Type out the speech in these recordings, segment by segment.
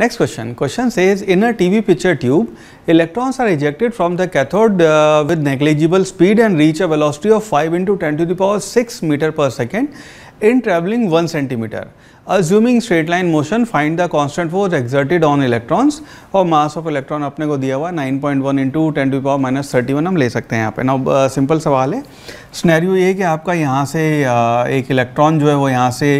Next question. Question says in a TV picture tube, electrons are ejected from the cathode uh, with negligible speed and reach a velocity of 5 into 10 to the power 6 meter per second in traveling 1 centimeter. Assuming straight line motion, find the constant force exerted on electrons और mass of electron अपने को दिया हुआ 9.1 into 10 to the power minus 31 हम ले सकते हैं यहाँ पे ना सिंपल सवाल है स्नैरियो ये है कि आपका यहाँ से uh, एक इलेक्ट्रॉन जो है वो यहाँ से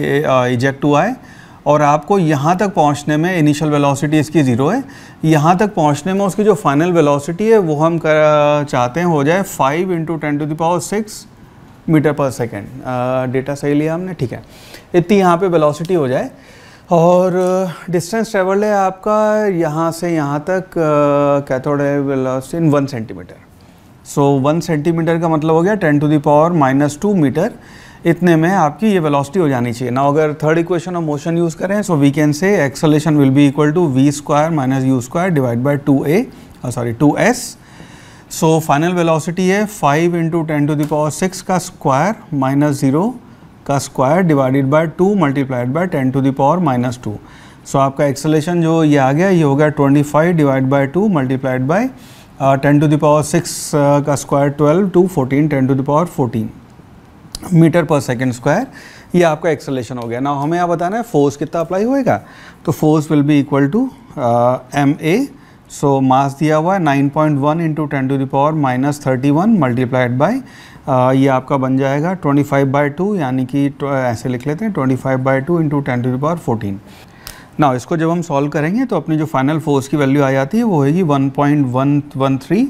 इजेक्ट uh, हुआ है और आपको यहाँ तक पहुँचने में इनिशियल वेलोसिटी इसकी ज़ीरो है यहाँ तक पहुँचने में उसकी जो फाइनल वेलोसिटी है वो हम कर चाहते हैं हो जाए five into ten to the power six metre per second data सही लिया हमने ठीक है इतनी यहाँ पे वेलोसिटी हो जाए और डिस्टेंस ट्रेवल है आपका यहाँ से यहाँ तक कैथोड है velocity in one centimetre so one centimetre का मतलब हो गया ten to the power minus two metre इतने में आपकी ये वेलोसिटी हो जानी चाहिए ना अगर third equation of motion use करें so we can say acceleration will be equal to v square minus u square divide by two a sorry two s so final velocity है five into ten to the power six का square minus zero का square divided by two multiplied by ten to the power minus two so आपका acceleration जो ये आ गया ये हो गया twenty five divide by two multiplied by ten to the power six का square twelve two fourteen ten to the power fourteen metre per second square ये आपका एक्सलेशन हो गया ना हमें यहाँ बताना है फोर्स कितना अप्लाई होएगा तो force will be equal to m a so mass दिया हुआ है 9.1 point one into ten to the power minus thirty one multiplied by ये आपका बन जाएगा 25 फाइव बाई टू यानी कि uh, ऐसे लिख लेते हैं 25 five by two into ten to the power fourteen ना इसको जब हम सॉल्व करेंगे तो अपनी जो फाइनल फोर्स की वैल्यू आ जाती है वो होगी three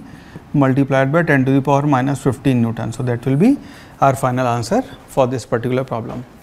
multiplied by 10 to the power minus 15 Newton. So, that will be our final answer for this particular problem.